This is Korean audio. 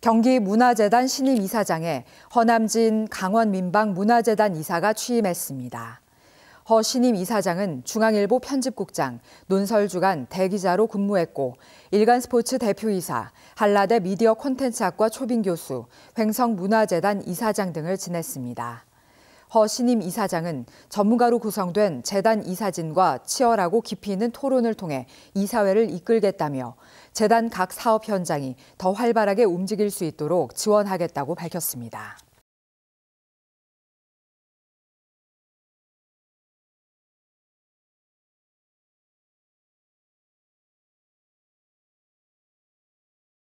경기문화재단 신임 이사장에 허남진 강원민방문화재단 이사가 취임했습니다. 허 신임 이사장은 중앙일보 편집국장, 논설주간 대기자로 근무했고 일간스포츠 대표이사, 한라대 미디어 콘텐츠학과 초빙 교수, 횡성문화재단 이사장 등을 지냈습니다. 허신임 이사장은 전문가로 구성된 재단 이사진과 치열하고 깊이 있는 토론을 통해 이사회를 이끌겠다며 재단 각 사업 현장이 더 활발하게 움직일 수 있도록 지원하겠다고 밝혔습니다.